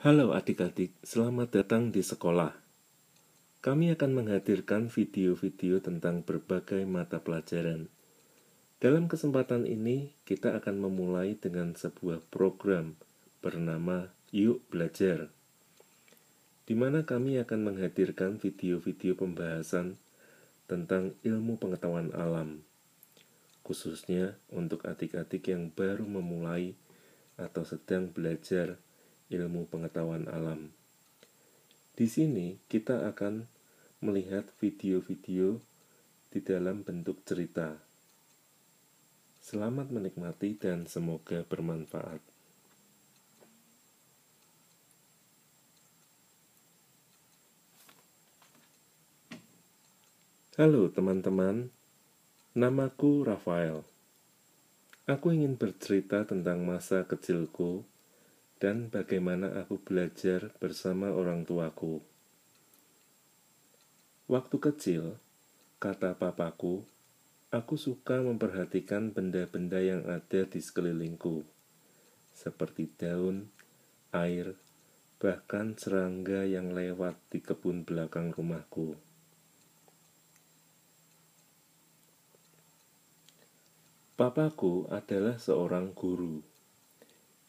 Halo adik-adik, selamat datang di sekolah. Kami akan menghadirkan video-video tentang berbagai mata pelajaran. Dalam kesempatan ini, kita akan memulai dengan sebuah program bernama Yuk Belajar, di mana kami akan menghadirkan video-video pembahasan tentang ilmu pengetahuan alam, khususnya untuk adik-adik yang baru memulai atau sedang belajar ilmu pengetahuan alam. Di sini kita akan melihat video-video di dalam bentuk cerita. Selamat menikmati dan semoga bermanfaat. Halo teman-teman, namaku Rafael. Aku ingin bercerita tentang masa kecilku dan bagaimana aku belajar bersama orang tuaku. Waktu kecil, kata papaku, aku suka memperhatikan benda-benda yang ada di sekelilingku, seperti daun, air, bahkan serangga yang lewat di kebun belakang rumahku. Papaku adalah seorang guru.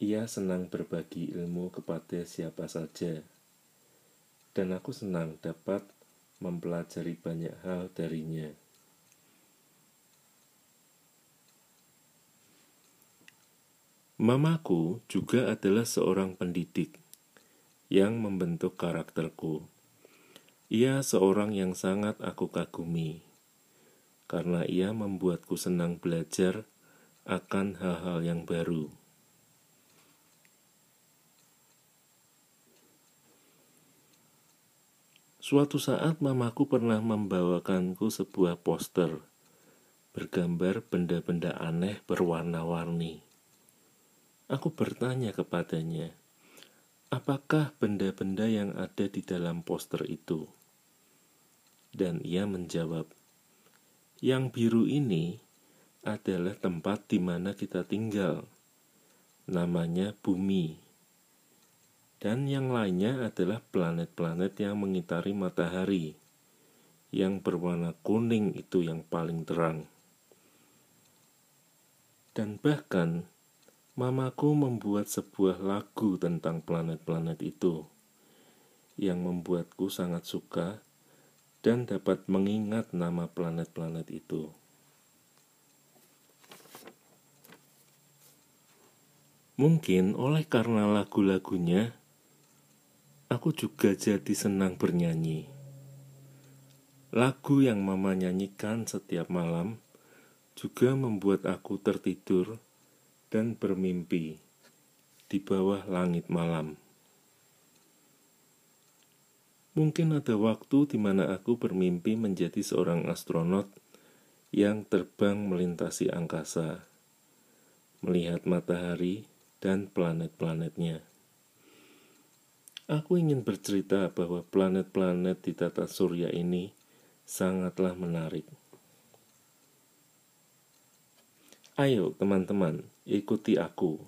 Ia senang berbagi ilmu kepada siapa saja, dan aku senang dapat mempelajari banyak hal darinya. Mamaku juga adalah seorang pendidik yang membentuk karakterku. Ia seorang yang sangat aku kagumi karena ia membuatku senang belajar akan hal-hal yang baru. Suatu saat mamaku pernah membawakanku sebuah poster bergambar benda-benda aneh berwarna-warni. Aku bertanya kepadanya, apakah benda-benda yang ada di dalam poster itu? Dan ia menjawab, yang biru ini adalah tempat di mana kita tinggal. Namanya bumi dan yang lainnya adalah planet-planet yang mengitari matahari. Yang berwarna kuning itu yang paling terang. Dan bahkan mamaku membuat sebuah lagu tentang planet-planet itu yang membuatku sangat suka dan dapat mengingat nama planet-planet itu. Mungkin oleh karena lagu-lagunya aku juga jadi senang bernyanyi. Lagu yang Mama nyanyikan setiap malam juga membuat aku tertidur dan bermimpi di bawah langit malam. Mungkin ada waktu di mana aku bermimpi menjadi seorang astronot yang terbang melintasi angkasa, melihat matahari dan planet-planetnya. Aku ingin bercerita bahwa planet-planet di tata surya ini sangatlah menarik. Ayo, teman-teman, ikuti aku.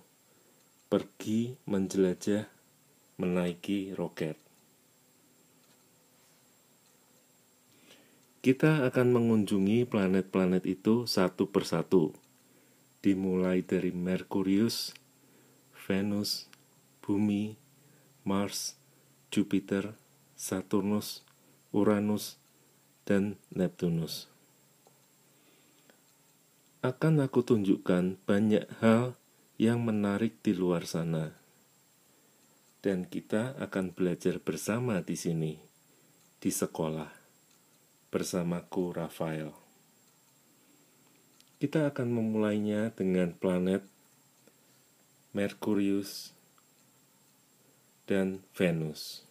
Pergi menjelajah menaiki roket. Kita akan mengunjungi planet-planet itu satu persatu, dimulai dari Merkurius, Venus, Bumi, Mars, Jupiter, Saturnus, Uranus, dan Neptunus. Akan aku tunjukkan banyak hal yang menarik di luar sana, dan kita akan belajar bersama di sini, di sekolah, bersamaku Rafael. Kita akan memulainya dengan planet Merkurius dan Venus.